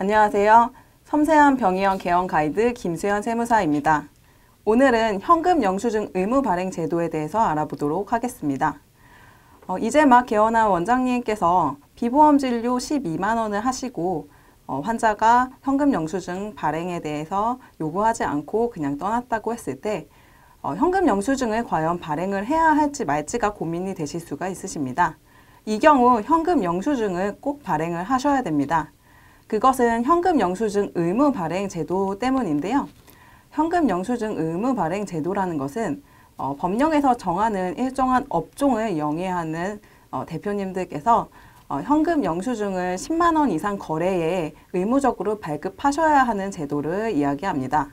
안녕하세요. 섬세한 병의원 개헌 가이드 김수현 세무사입니다. 오늘은 현금 영수증 의무 발행 제도에 대해서 알아보도록 하겠습니다. 어, 이제 막개헌한 원장님께서 비보험 진료 12만 원을 하시고 어, 환자가 현금 영수증 발행에 대해서 요구하지 않고 그냥 떠났다고 했을 때 어, 현금 영수증을 과연 발행을 해야 할지 말지가 고민이 되실 수가 있으십니다. 이 경우 현금 영수증을 꼭 발행을 하셔야 됩니다. 그것은 현금 영수증 의무 발행 제도 때문인데요. 현금 영수증 의무 발행 제도라는 것은 어, 법령에서 정하는 일정한 업종을 영위하는 어, 대표님들께서 어, 현금 영수증을 10만 원 이상 거래에 의무적으로 발급하셔야 하는 제도를 이야기합니다.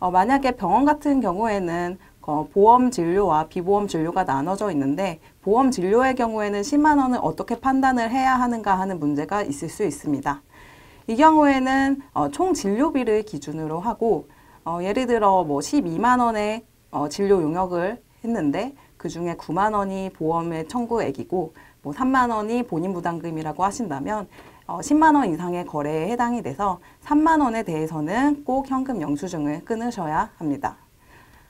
어, 만약에 병원 같은 경우에는 어, 보험 진료와 비보험 진료가 나눠져 있는데 보험 진료의 경우에는 10만 원을 어떻게 판단을 해야 하는가 하는 문제가 있을 수 있습니다. 이 경우에는 어, 총 진료비를 기준으로 하고 어, 예를 들어 뭐 12만 원의 어, 진료 용역을 했는데 그 중에 9만 원이 보험의 청구액이고 뭐 3만 원이 본인 부담금이라고 하신다면 어, 10만 원 이상의 거래에 해당이 돼서 3만 원에 대해서는 꼭 현금 영수증을 끊으셔야 합니다.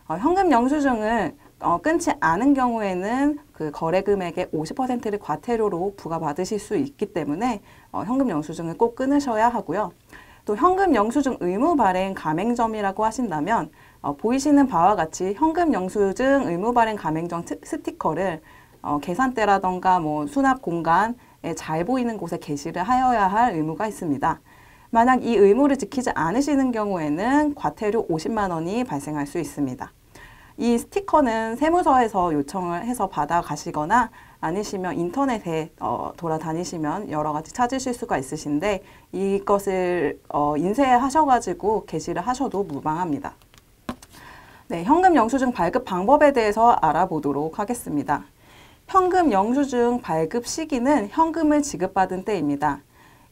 어, 현금 영수증은 어, 끊지 않은 경우에는 그 거래 금액의 50%를 과태료로 부과받으실 수 있기 때문에 어, 현금 영수증을 꼭 끊으셔야 하고요. 또 현금 영수증 의무 발행 가맹점이라고 하신다면 어, 보이시는 바와 같이 현금 영수증 의무 발행 가맹점 스티커를 어, 계산대라던가 뭐 수납 공간에 잘 보이는 곳에 게시를 하여야 할 의무가 있습니다. 만약 이 의무를 지키지 않으시는 경우에는 과태료 50만 원이 발생할 수 있습니다. 이 스티커는 세무서에서 요청을 해서 받아가시거나 아니시면 인터넷에 어, 돌아다니시면 여러 가지 찾으실 수가 있으신데 이것을 어, 인쇄하셔가지고 게시를 하셔도 무방합니다. 네, 현금 영수증 발급 방법에 대해서 알아보도록 하겠습니다. 현금 영수증 발급 시기는 현금을 지급받은 때입니다.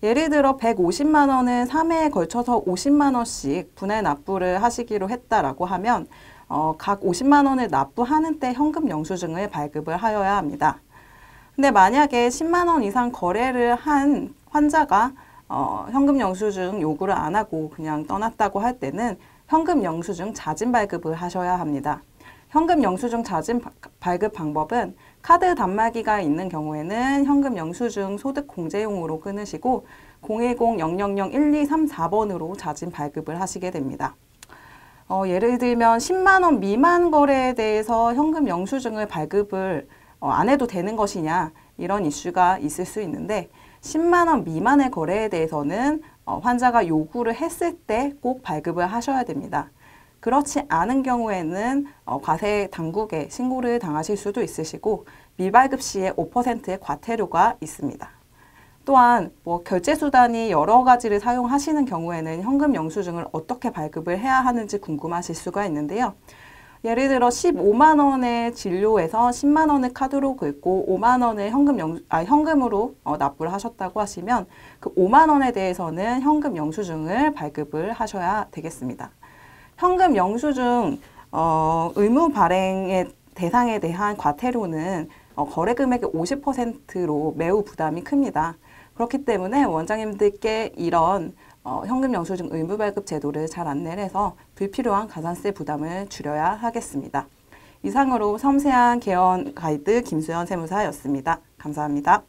예를 들어 150만 원은 3회에 걸쳐서 50만 원씩 분할 납부를 하시기로 했다라고 하면 어, 각 50만 원을 납부하는 때 현금 영수증을 발급을 하여야 합니다. 근데 만약에 10만 원 이상 거래를 한 환자가 어, 현금 영수증 요구를 안 하고 그냥 떠났다고 할 때는 현금 영수증 자진 발급을 하셔야 합니다. 현금 영수증 자진 발급 방법은 카드 단말기가 있는 경우에는 현금 영수증 소득 공제용으로 끊으시고 010-000-1234번으로 자진 발급을 하시게 됩니다. 어, 예를 들면 10만원 미만 거래에 대해서 현금 영수증을 발급을 어, 안 해도 되는 것이냐 이런 이슈가 있을 수 있는데 10만원 미만의 거래에 대해서는 어, 환자가 요구를 했을 때 꼭 발급을 하셔야 됩니다. 그렇지 않은 경우에는 어, 과세 당국에 신고를 당하실 수도 있으시고 미발급 시에 5%의 과태료가 있습니다. 또한 뭐 결제 수단이 여러 가지를 사용하시는 경우에는 현금 영수증을 어떻게 발급을 해야 하는지 궁금하실 수가 있는데요. 예를 들어 15만 원의 진료에서 10만 원의 카드로 긁고 5만 원을 현금 영, 아, 현금으로 어, 납부를 하셨다고 하시면 그 5만 원에 대해서는 현금 영수증을 발급을 하셔야 되겠습니다. 현금 영수증 어, 의무 발행의 대상에 대한 과태료는 어, 거래 금액의 50%로 매우 부담이 큽니다. 그렇기 때문에 원장님들께 이런 어, 현금 영수증 의무 발급 제도를 잘 안내를 해서 불필요한 가산세 부담을 줄여야 하겠습니다. 이상으로 섬세한 개헌 가이드 김수현 세무사였습니다. 감사합니다.